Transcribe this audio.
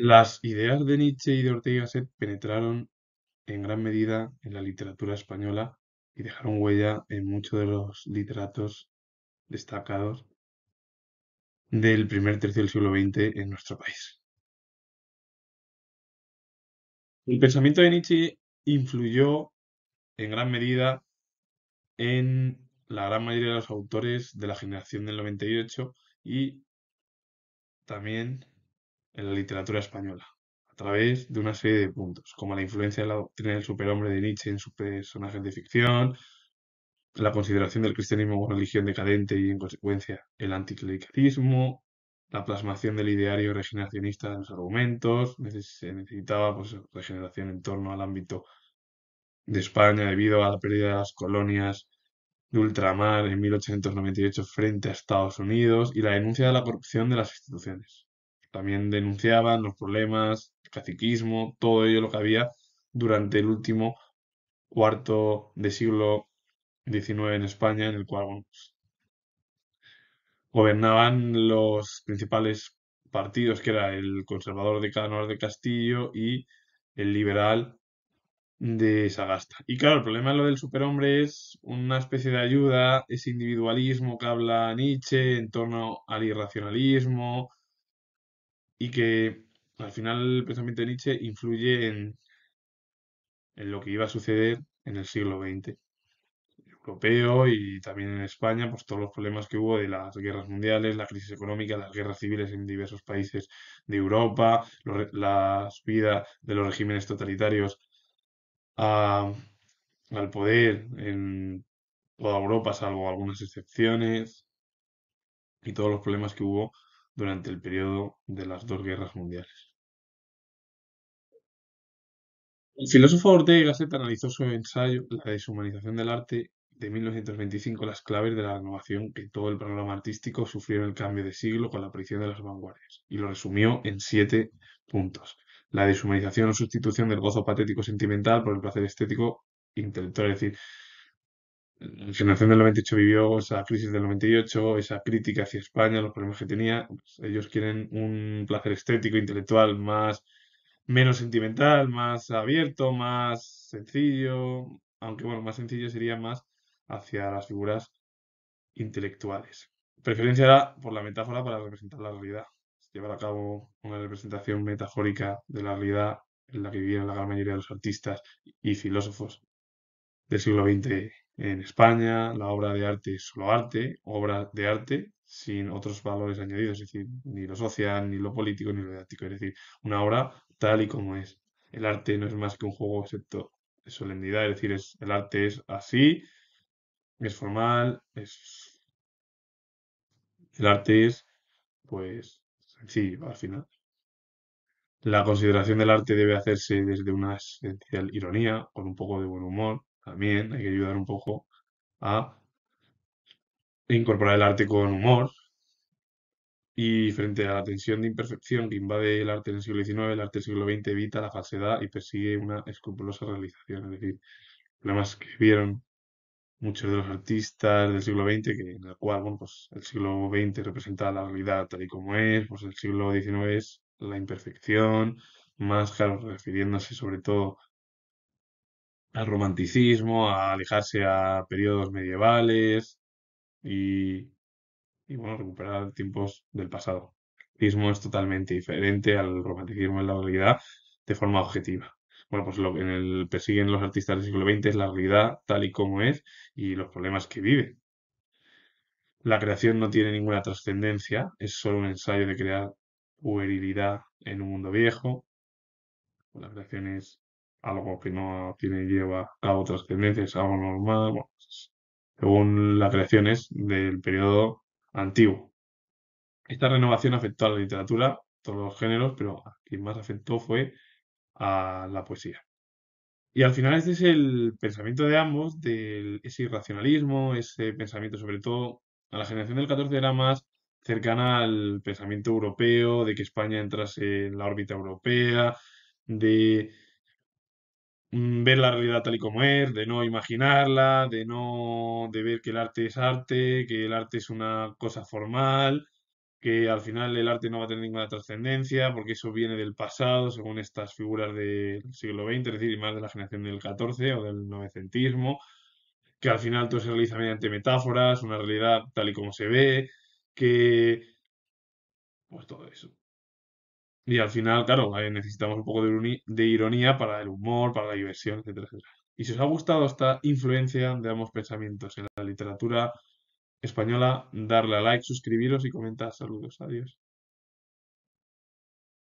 Las ideas de Nietzsche y de Ortega Gasset penetraron en gran medida en la literatura española y dejaron huella en muchos de los literatos destacados del primer tercio del siglo XX en nuestro país. El pensamiento de Nietzsche influyó en gran medida en la gran mayoría de los autores de la generación del 98 y también en la literatura española, a través de una serie de puntos, como la influencia de la doctrina del superhombre de Nietzsche en sus personajes de ficción, la consideración del cristianismo como religión decadente y, en consecuencia, el anticlericalismo, la plasmación del ideario regeneracionista en los argumentos, se necesitaba pues, regeneración en torno al ámbito de España debido a la pérdida de las colonias de ultramar en 1898 frente a Estados Unidos y la denuncia de la corrupción de las instituciones. También denunciaban los problemas, el caciquismo, todo ello lo que había durante el último cuarto de siglo XIX en España, en el cual pues, gobernaban los principales partidos, que era el conservador de Cánoras de Castillo y el liberal de Sagasta. Y claro, el problema de lo del superhombre es una especie de ayuda, ese individualismo que habla Nietzsche en torno al irracionalismo, y que al final el pensamiento de Nietzsche influye en, en lo que iba a suceder en el siglo XX europeo y también en España, pues todos los problemas que hubo de las guerras mundiales, la crisis económica, las guerras civiles en diversos países de Europa, la subida de los regímenes totalitarios al poder en toda Europa, salvo algunas excepciones, y todos los problemas que hubo durante el periodo de las dos guerras mundiales. El filósofo Ortega y Gasset analizó su ensayo La deshumanización del arte de 1925, las claves de la renovación que todo el programa artístico sufrió en el cambio de siglo con la aparición de las vanguardias, y lo resumió en siete puntos. La deshumanización o sustitución del gozo patético sentimental por el placer estético intelectual, es decir, la generación del 98 vivió esa crisis del 98, esa crítica hacia España, los problemas que tenía. Pues, ellos quieren un placer estético, intelectual, más menos sentimental, más abierto, más sencillo, aunque bueno, más sencillo sería más hacia las figuras intelectuales. Preferencia era por la metáfora para representar la realidad, llevar a cabo una representación metafórica de la realidad en la que vivían la gran mayoría de los artistas y filósofos del siglo XX en España, la obra de arte es solo arte, obra de arte sin otros valores añadidos, es decir, ni lo social, ni lo político, ni lo didáctico, es decir, una obra tal y como es. El arte no es más que un juego excepto de solemnidad, es decir, es, el arte es así, es formal, es... El arte es, pues, sencillo al final. La consideración del arte debe hacerse desde una esencial ironía, con un poco de buen humor, también hay que ayudar un poco a incorporar el arte con humor. Y frente a la tensión de imperfección que invade el arte del siglo XIX, el arte del siglo XX evita la falsedad y persigue una escrupulosa realización. Es decir, problemas que vieron muchos de los artistas del siglo XX, que, en el cual pues el siglo XX representa la realidad tal y como es, pues el siglo XIX es la imperfección, más claro, refiriéndose sobre todo al romanticismo, a alejarse a periodos medievales y, bueno, recuperar tiempos del pasado. El romanticismo es totalmente diferente al romanticismo en la realidad de forma objetiva. Bueno, pues lo que en el persiguen los artistas del siglo XX es la realidad tal y como es y los problemas que viven. La creación no tiene ninguna trascendencia, es solo un ensayo de crear puerilidad en un mundo viejo. La creación es algo que no tiene lleva a otras tendencias, algo normal, bueno, pues, según las creaciones del periodo antiguo. Esta renovación afectó a la literatura, todos los géneros, pero a quien más afectó fue a la poesía. Y al final este es el pensamiento de ambos, de ese irracionalismo, ese pensamiento sobre todo, a la generación del 14 era más cercana al pensamiento europeo, de que España entrase en la órbita europea, de Mm, ver la realidad tal y como es, de no imaginarla, de no de ver que el arte es arte, que el arte es una cosa formal, que al final el arte no va a tener ninguna trascendencia, porque eso viene del pasado, según estas figuras del siglo XX, es decir, y más de la generación del XIV o del novecentismo, que al final todo se realiza mediante metáforas, una realidad tal y como se ve, que... Pues todo eso. Y al final, claro, eh, necesitamos un poco de, de ironía para el humor, para la diversión, etcétera, etcétera. Y si os ha gustado esta influencia de ambos pensamientos en la literatura española, darle a like, suscribiros y comentar. Saludos, adiós.